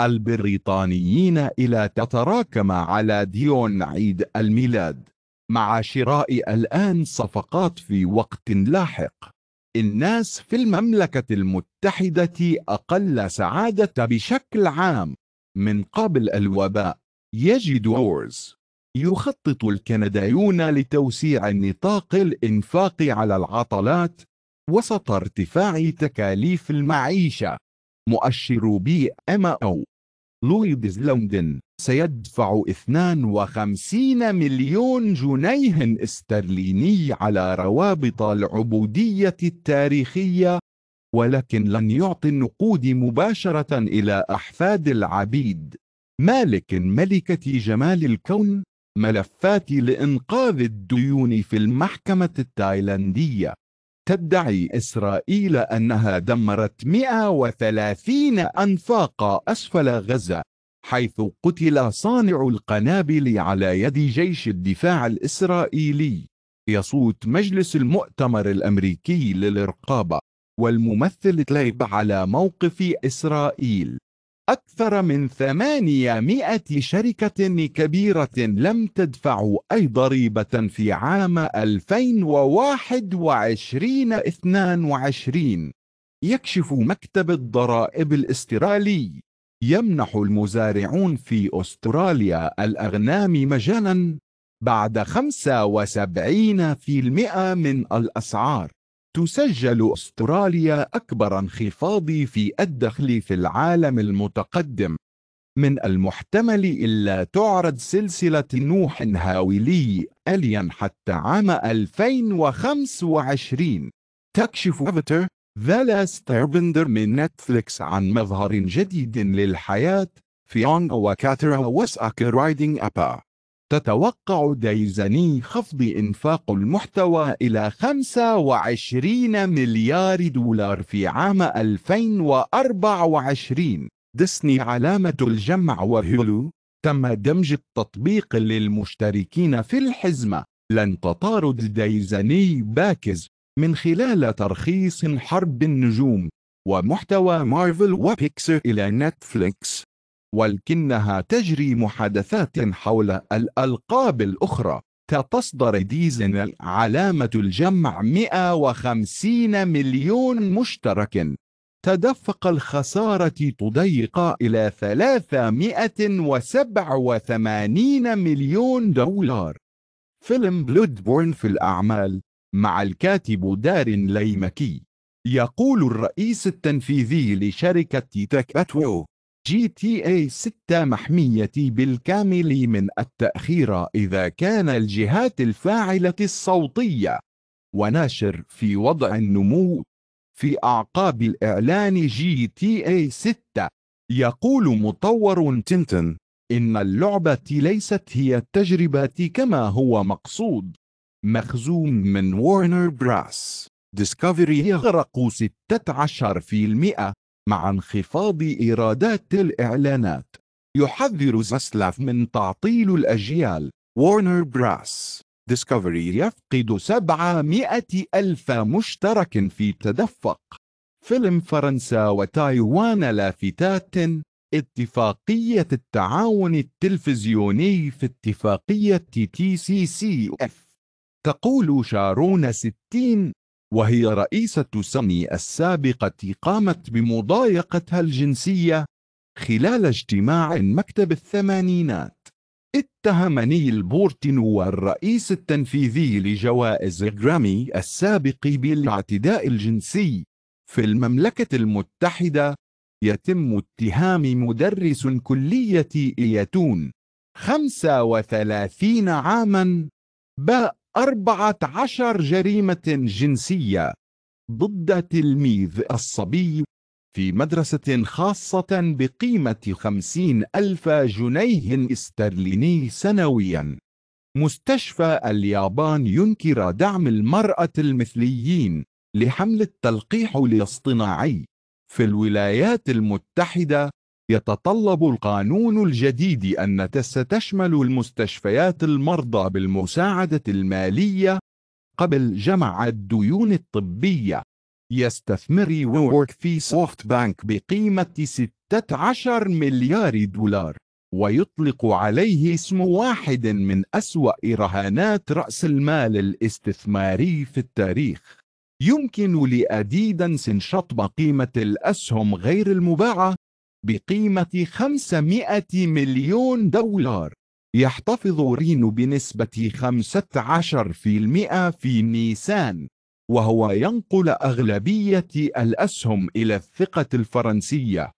البريطانيين إلى تتراكم على ديون عيد الميلاد مع شراء الآن صفقات في وقت لاحق الناس في المملكة المتحدة أقل سعادة بشكل عام من قبل الوباء يجد وورز يخطط الكنديون لتوسيع نطاق الإنفاق على العطلات وسط ارتفاع تكاليف المعيشة مؤشر بي ام او لويدز لندن سيدفع 52 مليون جنيه استرليني على روابط العبودية التاريخية ولكن لن يعطي النقود مباشرة إلى أحفاد العبيد مالك ملكة جمال الكون ملفات لإنقاذ الديون في المحكمة التايلاندية تدعي إسرائيل أنها دمرت 130 أنفاق أسفل غزة حيث قتل صانع القنابل على يد جيش الدفاع الإسرائيلي يصوت مجلس المؤتمر الأمريكي للرقابة والممثل تليب على موقف إسرائيل أكثر من 800 شركة كبيرة لم تدفع أي ضريبة في عام 2021-22 يكشف مكتب الضرائب الاسترالي يمنح المزارعون في أستراليا الأغنام مجانا بعد 75% من الأسعار تسجل أستراليا أكبر انخفاض في الدخل في العالم المتقدم من المحتمل إلا تعرض سلسلة نوح هاولي أليا حتى عام 2025 تكشف أفتر ذا لاست من نتفليكس عن مظهر جديد للحياة فيونغ وكاترا وساكر رايدنج أبا تتوقع دايزني خفض إنفاق المحتوى إلى 25 مليار دولار في عام 2024 ديسني علامة الجمع وهولو تم دمج التطبيق للمشتركين في الحزمة لن تطارد دايزني باكز من خلال ترخيص حرب النجوم ومحتوى مارفل وبيكسر إلى نتفليكس ولكنها تجري محادثات حول الألقاب الأخرى تتصدر ديزن علامة الجمع 150 مليون مشترك تدفق الخسارة تضيق إلى 387 مليون دولار فيلم بورن في الأعمال مع الكاتب دار ليمكي يقول الرئيس التنفيذي لشركة تكاتو جي تي اي 6 محمية بالكامل من التأخير إذا كان الجهات الفاعلة الصوتية وناشر في وضع النمو في أعقاب الإعلان جي تي اي 6 يقول مطور تنتن إن اللعبة ليست هي التجربة كما هو مقصود مخزون من وارنر براس ديسكفري يغرق 16% مع انخفاض إيرادات الإعلانات يحذر زاسلاف من تعطيل الأجيال وارنر براس ديسكفري يفقد 700 ألف مشترك في تدفق فيلم فرنسا وتايوان لافتات اتفاقية التعاون التلفزيوني في اتفاقية تي سي سي اف تقول شارون 60 وهي رئيسة سوني السابقة قامت بمضايقتها الجنسية خلال اجتماع مكتب الثمانينات اتهم نيل بورتن والرئيس التنفيذي لجوائز غرامي السابق بالاعتداء الجنسي في المملكة المتحدة يتم اتهام مدرس كلية إيتون 35 عاما باء أربعة عشر جريمة جنسية ضد تلميذ الصبي في مدرسة خاصة بقيمة خمسين ألف جنيه استرليني سنويا مستشفى اليابان ينكر دعم المرأة المثليين لحمل التلقيح الاصطناعي في الولايات المتحدة يتطلب القانون الجديد أن ستشمل المستشفيات المرضى بالمساعدة المالية قبل جمع الديون الطبية يستثمر وورك في سوفت بانك بقيمة 16 مليار دولار ويطلق عليه اسم واحد من أسوأ رهانات رأس المال الاستثماري في التاريخ يمكن لأديدنس شطب قيمة الأسهم غير المباعة بقيمة 500 مليون دولار يحتفظ رينو بنسبة 15% في نيسان وهو ينقل أغلبية الأسهم إلى الثقة الفرنسية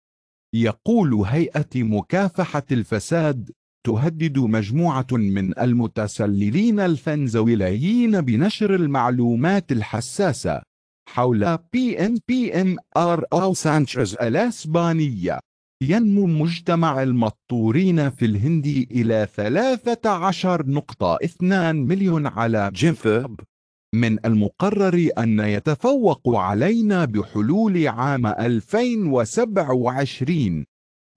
يقول هيئة مكافحة الفساد تهدد مجموعة من المتسللين الفنزويليين بنشر المعلومات الحساسة حول بي ام بي ام ار او سانشيز الاسبانيه ينمو مجتمع المطورين في الهند إلى 13.2 مليون على جينفب من المقرر أن يتفوق علينا بحلول عام 2027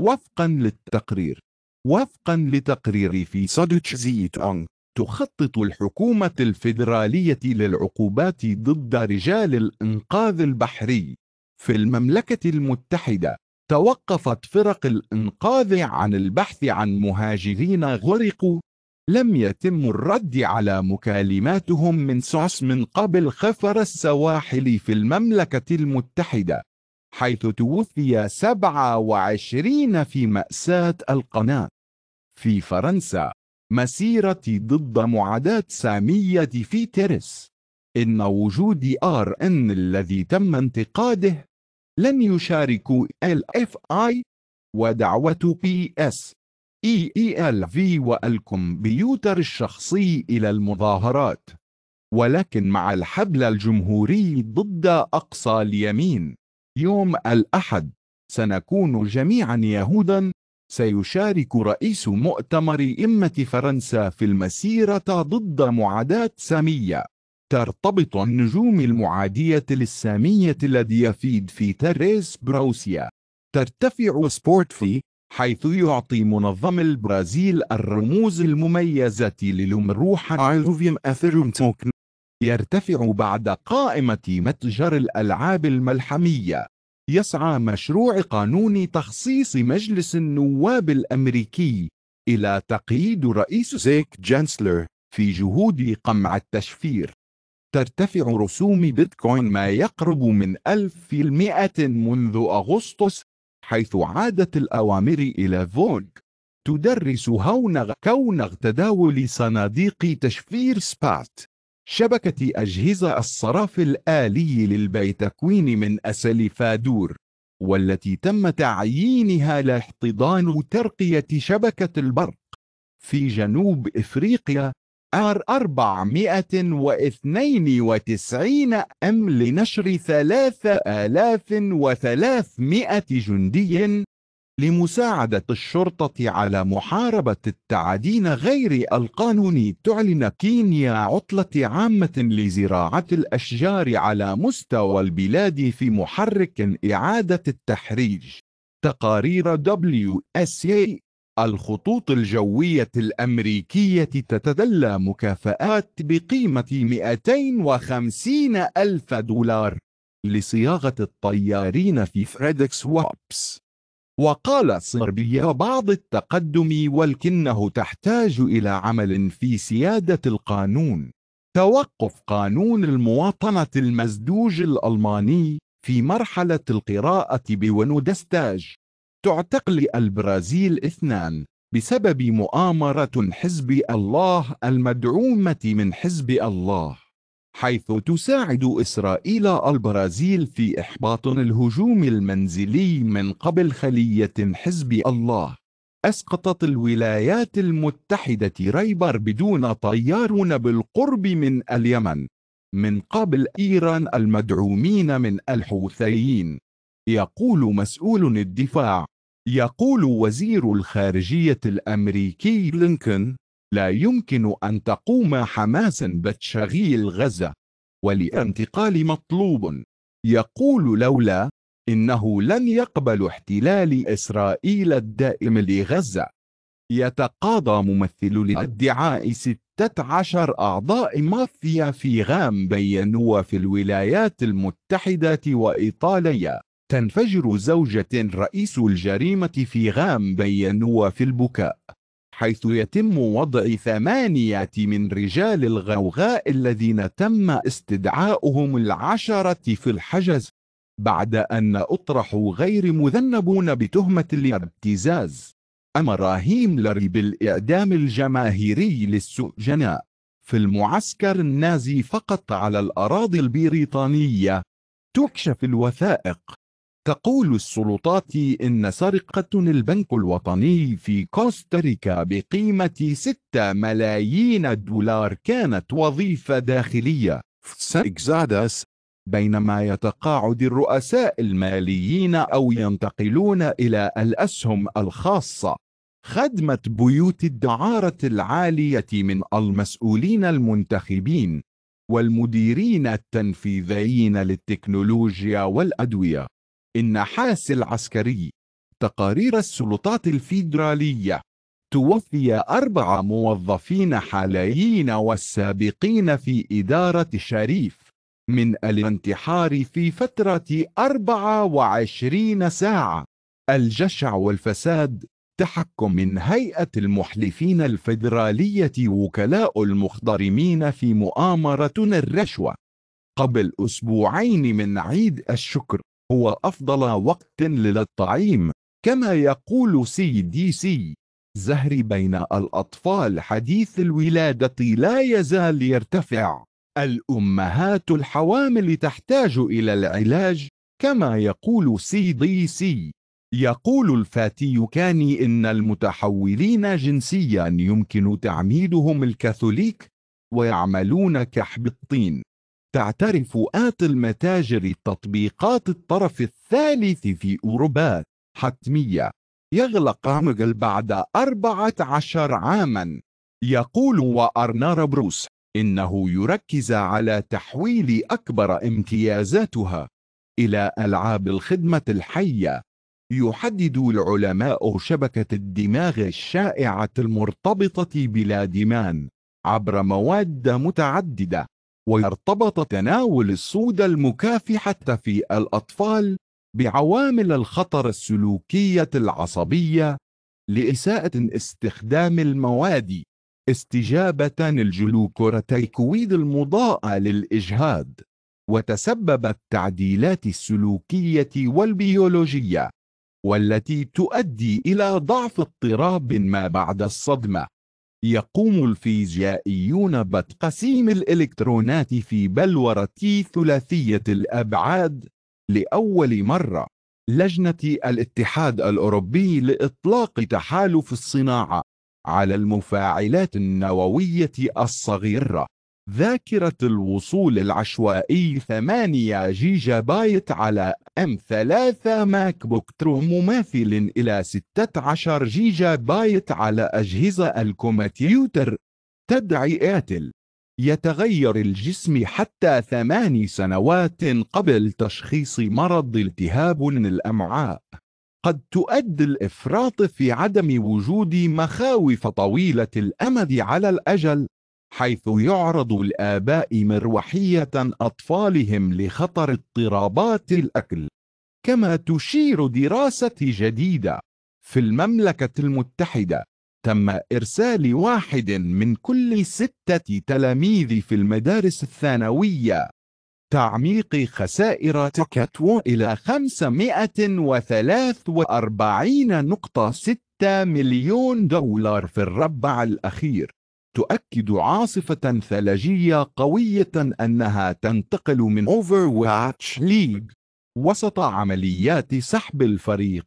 وفقا للتقرير وفقا لتقرير في سودوتش زيت تخطط الحكومة الفيدرالية للعقوبات ضد رجال الإنقاذ البحري في المملكة المتحدة توقفت فرق الإنقاذ عن البحث عن مهاجرين غرقوا لم يتم الرد على مكالماتهم من سوس من قبل خفر السواحل في المملكة المتحدة حيث توفي 27 في مأساة القناة في فرنسا مسيرتي ضد معاداة سامية في تيرس إن وجود آر إن الذي تم انتقاده لن يشاركوا LFI ودعوة PS EELV والكمبيوتر الشخصي إلى المظاهرات ولكن مع الحبل الجمهوري ضد أقصى اليمين يوم الأحد سنكون جميعا يهودا سيشارك رئيس مؤتمر إمة فرنسا في المسيرة ضد معاداة سامية ترتبط النجوم المعادية للسامية الذي يفيد في تريس بروسيا ترتفع سبورت في حيث يعطي منظم البرازيل الرموز المميزة للمروحة يرتفع بعد قائمة متجر الألعاب الملحمية يسعى مشروع قانون تخصيص مجلس النواب الأمريكي إلى تقييد رئيس زيك جانسلر في جهود قمع التشفير ترتفع رسوم بيتكوين ما يقرب من 1000% منذ أغسطس حيث عادت الأوامر إلى فولك تدرس هونغ كونغ تداول صناديق تشفير سبات شبكة أجهزة الصرف الآلي للبيتكوين من أسل فادور والتي تم تعيينها لاحتضان ترقية شبكة البرق في جنوب إفريقيا 492 أم لنشر 3300 جندي لمساعدة الشرطة على محاربة التعدين غير القانوني تعلن كينيا عطلة عامة لزراعة الأشجار على مستوى البلاد في محرك إعادة التحريج تقارير WSA الخطوط الجوية الأمريكية تتدلى مكافآت بقيمة 250 ألف دولار لصياغة الطيارين في فريدكس وابس وقال صربيا بعض التقدم ولكنه تحتاج إلى عمل في سيادة القانون توقف قانون المواطنة المزدوج الألماني في مرحلة القراءة بونودستاج تعتقل البرازيل اثنان بسبب مؤامرة حزب الله المدعومة من حزب الله حيث تساعد إسرائيل البرازيل في إحباط الهجوم المنزلي من قبل خلية حزب الله أسقطت الولايات المتحدة ريبر بدون طيار بالقرب من اليمن من قبل إيران المدعومين من الحوثيين يقول مسؤول الدفاع يقول وزير الخارجية الأمريكي لينكولن لا يمكن أن تقوم حماس بتشغيل غزة ولانتقال مطلوب يقول لولا إنه لن يقبل احتلال إسرائيل الدائم لغزة يتقاضى ممثل الادعاء 16 أعضاء مافيا في غامبيا وفي الولايات المتحدة وإيطاليا تنفجر زوجة رئيس الجريمة في غامبين وفي البكاء حيث يتم وضع ثمانية من رجال الغوغاء الذين تم استدعاؤهم العشرة في الحجز بعد أن أطرحوا غير مذنبون بتهمة الابتزاز أمر لري بالإعدام الجماهيري للسجناء في المعسكر النازي فقط على الأراضي البريطانية تكشف الوثائق تقول السلطات إن سرقة البنك الوطني في كوستاريكا بقيمة 6 ملايين دولار كانت وظيفة داخلية بينما يتقاعد الرؤساء الماليين أو ينتقلون إلى الأسهم الخاصة خدمة بيوت الدعارة العالية من المسؤولين المنتخبين والمديرين التنفيذيين للتكنولوجيا والأدوية النحاس العسكري تقارير السلطات الفيدرالية توفي أربع موظفين حاليين والسابقين في إدارة شريف من الانتحار في فترة 24 ساعة الجشع والفساد تحكم من هيئة المحلفين الفيدرالية وكلاء المخضرمين في مؤامرة الرشوة قبل أسبوعين من عيد الشكر هو أفضل وقت للطعيم كما يقول سي دي سي زهر بين الأطفال حديث الولادة لا يزال يرتفع الأمهات الحوامل تحتاج إلى العلاج كما يقول سي دي سي يقول الفاتي كاني إن المتحولين جنسيا يمكن تعميدهم الكاثوليك ويعملون كحب الطين تعترف آت المتاجر تطبيقات الطرف الثالث في أوروبا حتمية يغلق أمجل بعد 14 عاما يقول وأرنار بروس إنه يركز على تحويل أكبر امتيازاتها إلى ألعاب الخدمة الحية يحدد العلماء شبكة الدماغ الشائعة المرتبطة بلا دمان عبر مواد متعددة وارتبط تناول الصودا المكافحة في الأطفال بعوامل الخطر السلوكية العصبية لإساءة استخدام المواد استجابة الجلوكورتيكويد المضاءة للإجهاد وتسببت تعديلات السلوكية والبيولوجية والتي تؤدي إلى ضعف اضطراب ما بعد الصدمة يقوم الفيزيائيون بتقسيم الإلكترونات في بلورة ثلاثية الأبعاد لأول مرة لجنة الاتحاد الأوروبي لإطلاق تحالف الصناعة على المفاعلات النووية الصغيرة ذاكرة الوصول العشوائي 8 جيجا بايت على M3 ماك بوك ترو مماثل إلى 16 جيجا بايت على أجهزة الكمبيوتر تدعي آتل يتغير الجسم حتى ثماني سنوات قبل تشخيص مرض التهاب الأمعاء قد تؤدي الإفراط في عدم وجود مخاوف طويلة الأمد على الأجل حيث يعرض الآباء مروحية أطفالهم لخطر اضطرابات الأكل كما تشير دراسة جديدة في المملكة المتحدة تم إرسال واحد من كل ستة تلاميذ في المدارس الثانوية تعميق خسائر تكتو إلى 543.6 مليون دولار في الربع الأخير تؤكد عاصفة ثلجية قوية أنها تنتقل من Overwatch League وسط عمليات سحب الفريق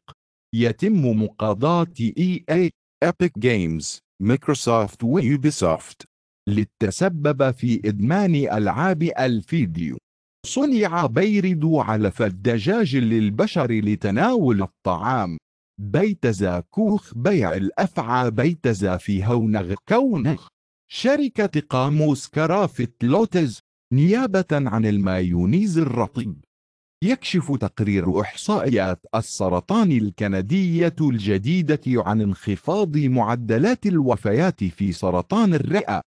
يتم مقاضاة EA Epic Games مايكروسوفت ويوبيسوفت للتسبب في إدمان ألعاب الفيديو صنع بيرد علف الدجاج للبشر لتناول الطعام بيت ذا كوخ بيع الأفعى بيت زا في هونغ كونغ شركة قاموس كرافت لوتز نيابة عن المايونيز الرطب يكشف تقرير إحصائيات السرطان الكندية الجديدة عن انخفاض معدلات الوفيات في سرطان الرئة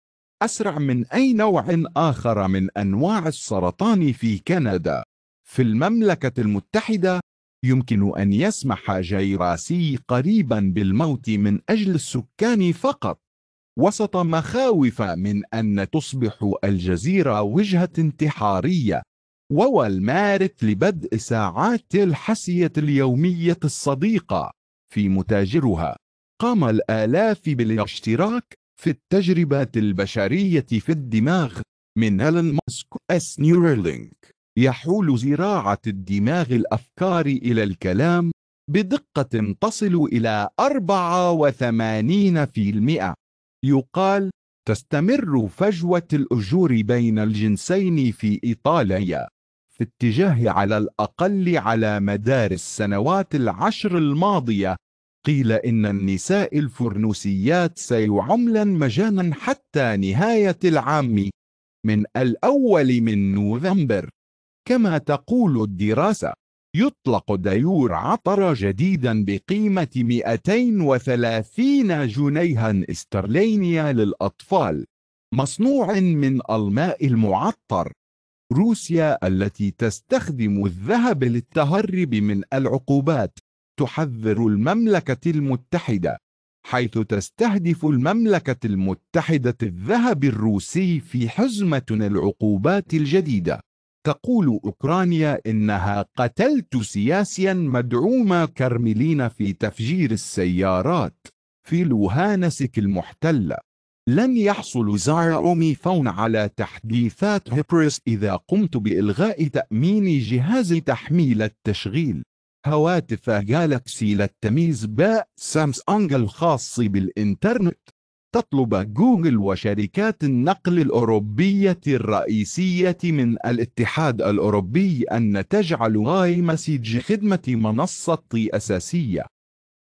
أسرع من أي نوع آخر من أنواع السرطان في كندا في المملكة المتحدة يمكن أن يسمح جيراسي قريبا بالموت من أجل السكان فقط وسط مخاوف من أن تصبح الجزيرة وجهة انتحارية ووالمارث لبدء ساعات الحسية اليومية الصديقة في متاجرها قام الآلاف بالاشتراك في التجربة البشرية في الدماغ من ألن ماسك اس نيورلينك يحول زراعة الدماغ الأفكار إلى الكلام بدقة تصل إلى 84%. يقال: تستمر فجوة الأجور بين الجنسين في إيطاليا في اتجاه على الأقل على مدار السنوات العشر الماضية. قيل إن النساء الفرنسيات سيعملن مجانا حتى نهاية العام من الأول من نوفمبر كما تقول الدراسة يطلق ديور عطر جديدا بقيمة 230 جنيها استرلينيا للأطفال مصنوع من الماء المعطر روسيا التي تستخدم الذهب للتهرب من العقوبات تحذر المملكة المتحدة حيث تستهدف المملكة المتحدة الذهب الروسي في حزمة العقوبات الجديدة تقول أوكرانيا إنها قتلت سياسيا مدعوم كرملين في تفجير السيارات في لوهانسك المحتلة لن يحصل اومي فون على تحديثات هيبرس إذا قمت بإلغاء تأمين جهاز تحميل التشغيل هواتف جالكسي للتمييز ب سامسونج الخاص بالإنترنت تطلب جوجل وشركات النقل الأوروبية الرئيسية من الاتحاد الأوروبي أن تجعل غاي مسج خدمة منصة أساسية.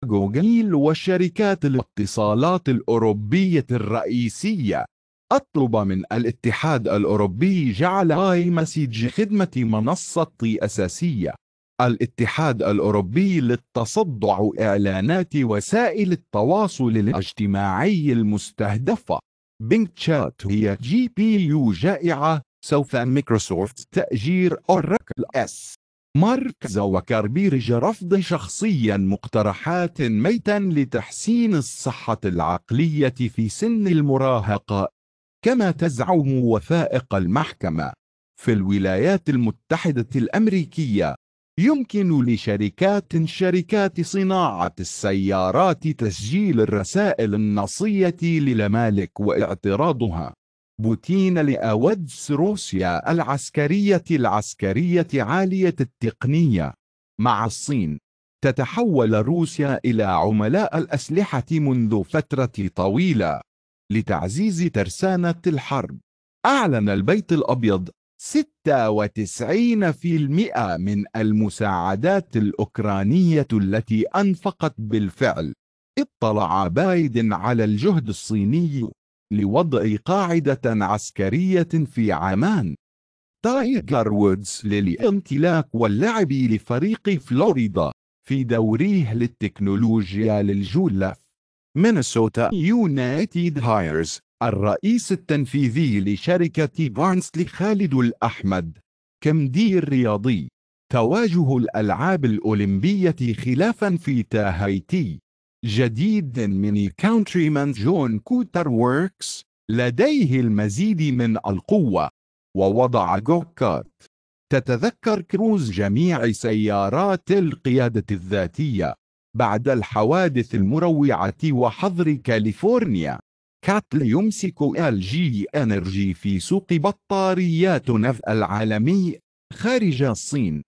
جوجل وشركات الاتصالات الأوروبية الرئيسية أطلب من الاتحاد الأوروبي جعل غاي مسج خدمة منصة أساسية. الاتحاد الأوروبي للتصدع إعلانات وسائل التواصل الاجتماعي المستهدفة بينك شات هي جي بي يو جائعة سوف مايكروسوفت تأجير أوراكل اس مارك وكربيرج رفض شخصيا مقترحات ميتا لتحسين الصحة العقلية في سن المراهقة كما تزعم وثائق المحكمة في الولايات المتحدة الأمريكية يمكن لشركات شركات صناعة السيارات تسجيل الرسائل النصية للمالك واعتراضها. بوتين لأودس روسيا العسكرية العسكرية عالية التقنية مع الصين تتحول روسيا إلى عملاء الأسلحة منذ فترة طويلة لتعزيز ترسانة الحرب أعلن البيت الأبيض 96% من المساعدات الأوكرانية التي أنفقت بالفعل اطلع بايدن على الجهد الصيني لوضع قاعدة عسكرية في عمان تايجر وودز للامتلاك واللعب لفريق فلوريدا في دوريه للتكنولوجيا للجولة مينيسوتا يونايتد هايرز الرئيس التنفيذي لشركة بارنسلي خالد الأحمد كمدير رياضي تواجه الألعاب الأولمبية خلافا في تاهيتي جديد من كونتريمان جون كوتر ووركس لديه المزيد من القوة ووضع جوكارت تتذكر كروز جميع سيارات القيادة الذاتية بعد الحوادث المروعة وحظر كاليفورنيا كاتل يمسك ال جي انرجي في سوق بطاريات نف العالمي خارج الصين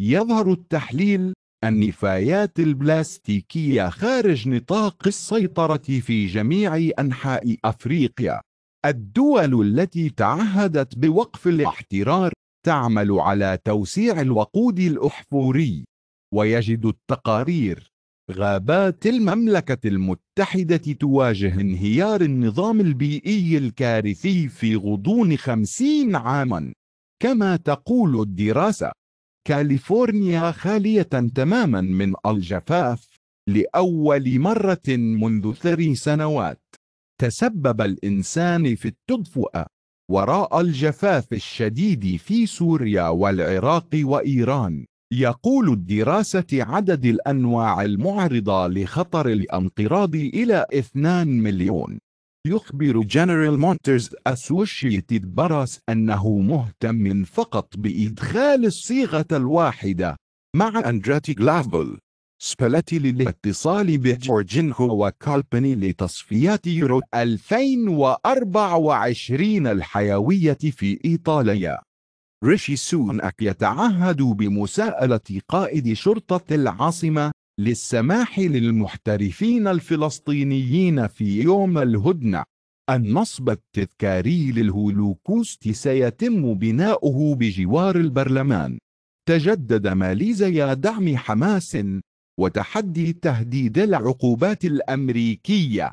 يظهر التحليل النفايات البلاستيكية خارج نطاق السيطرة في جميع أنحاء أفريقيا. الدول التي تعهدت بوقف الاحترار تعمل على توسيع الوقود الأحفوري، ويجد التقارير غابات المملكة المتحدة تواجه انهيار النظام البيئي الكارثي في غضون خمسين عاما كما تقول الدراسة كاليفورنيا خالية تماما من الجفاف لأول مرة منذ ثري سنوات تسبب الإنسان في التدفئة وراء الجفاف الشديد في سوريا والعراق وإيران يقول الدراسة عدد الأنواع المعرضة لخطر الانقراض إلى 2 مليون. يخبر جنرال مونترز أسوشيتد براس أنه مهتم فقط بإدخال الصيغة الواحدة مع أندراتي غلافبل سبلاتي للاتصال بجورجينكو وكالبني لتصفيات يورو 2024 الحيوية في إيطاليا ريشي أك يتعهد بمساءلة قائد شرطة العاصمة للسماح للمحترفين الفلسطينيين في يوم الهدنة النصب التذكاري للهولوكوست سيتم بناؤه بجوار البرلمان تجدد ماليزيا دعم حماس وتحدي تهديد العقوبات الأمريكية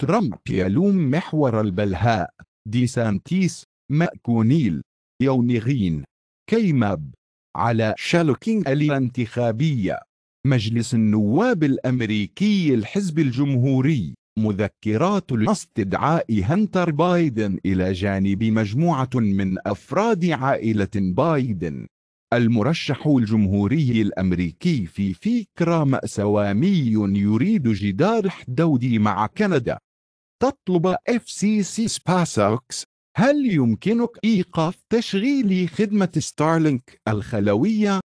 ترامب يلوم محور البلهاء ديسانتيس ماكونيل يونغين كيماب على شالوكينغ الانتخابية مجلس النواب الأمريكي الحزب الجمهوري مذكرات لاستدعاء هنتر بايدن إلى جانب مجموعة من أفراد عائلة بايدن المرشح الجمهوري الأمريكي في فكرة مأسوامي يريد جدار حدودي مع كندا تطلب اف سي سي سباسوكس هل يمكنك إيقاف تشغيل خدمة ستارلينك الخلوية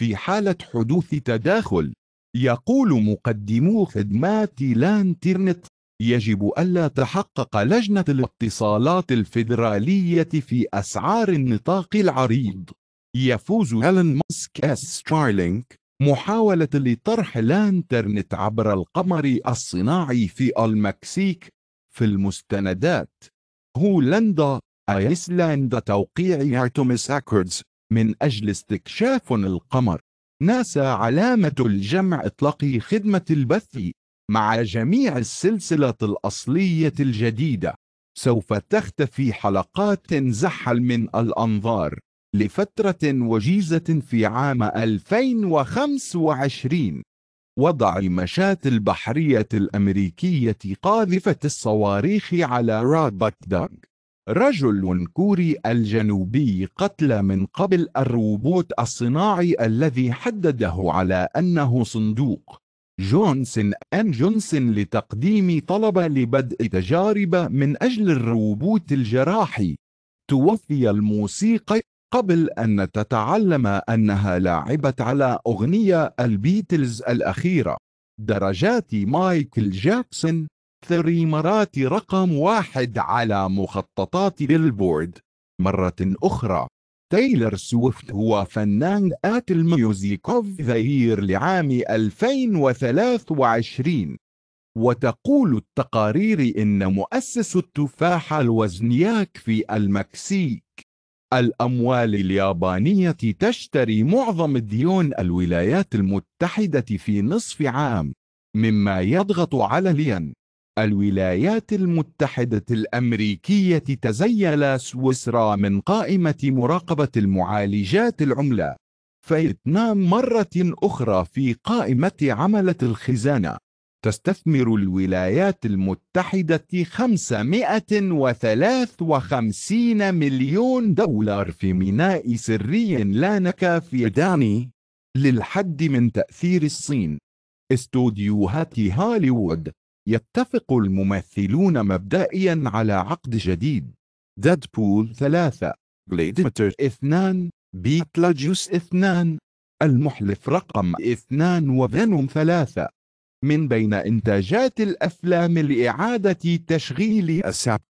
في حالة حدوث تداخل؟ يقول مقدمو خدمات لانترنت يجب ألا تحقق لجنة الاتصالات الفيدرالية في أسعار النطاق العريض. يفوز إيلون ماسك ستارلينك محاولة لطرح الانترنت عبر القمر الصناعي في المكسيك في المستندات هولندا أيسلاند توقيع أرتمس أكوردز من أجل استكشاف القمر ناسا علامة الجمع إطلاق خدمة البث مع جميع السلسلة الأصلية الجديدة سوف تختفي حلقات زحل من الأنظار لفترة وجيزة في عام 2025 وضع المشاة البحرية الأمريكية قاذفة الصواريخ على رابت داغ رجل كوري الجنوبي قتل من قبل الروبوت الصناعي الذي حدده على أنه صندوق جونسون أن جونسون لتقديم طلب لبدء تجارب من أجل الروبوت الجراحي توفي الموسيقى قبل أن تتعلم أنها لعبت على أغنية البيتلز الأخيرة درجات مايكل جاكسون ثري مرات رقم واحد على مخططات بيلبورد مرة أخرى تايلر سويفت هو فنان آت الميوزيك أوف ذهير لعام 2023 وتقول التقارير إن مؤسس التفاحة الوزنياك في المكسيك الأموال اليابانية تشتري معظم الديون الولايات المتحدة في نصف عام، مما يضغط على الين. الولايات المتحدة الأمريكية تزيل سويسرا من قائمة مراقبة المعالجات العملة. فيتنام مرة أخرى في قائمة عملة الخزانة. تستثمر الولايات المتحدة 553 مليون دولار في ميناء سري لا نكافي داني للحد من تأثير الصين استوديوهات هوليوود يتفق الممثلون مبدئيا على عقد جديد ديدبول ثلاثة بليدمتر اثنان بيتلاجوس اثنان المحلف رقم اثنان وفينوم ثلاثة من بين إنتاجات الأفلام لإعادة تشغيل السبت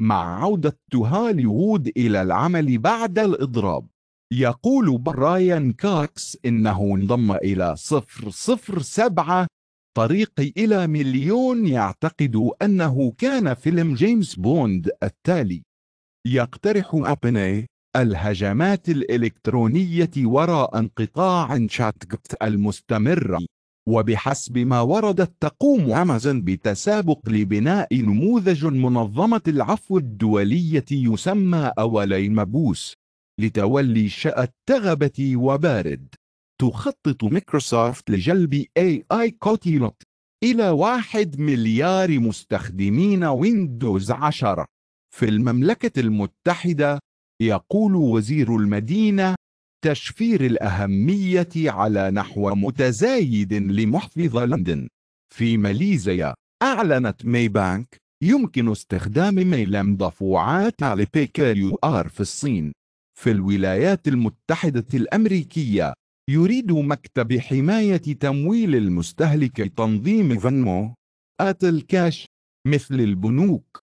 مع عودة هوليوود إلى العمل بعد الإضراب يقول برايان كاكس إنه انضم إلى 007 طريق إلى مليون يعتقد أنه كان فيلم جيمس بوند التالي يقترح أبني الهجمات الإلكترونية وراء انقطاع شاتجت المستمر وبحسب ما وردت تقوم أمازون بتسابق لبناء نموذج منظمة العفو الدولية يسمى أولي مبوس لتولي شأة تغبة وبارد تخطط مايكروسوفت لجلب اي اي كوتيلوت إلى واحد مليار مستخدمين ويندوز 10 في المملكة المتحدة يقول وزير المدينة تشفير الأهمية على نحو متزايد لمحفظة لندن في ماليزيا أعلنت ماي بانك يمكن استخدام ميلام دفوعات على بيكاريو آر في الصين في الولايات المتحدة الأمريكية يريد مكتب حماية تمويل المستهلك تنظيم فنمو آت الكاش مثل البنوك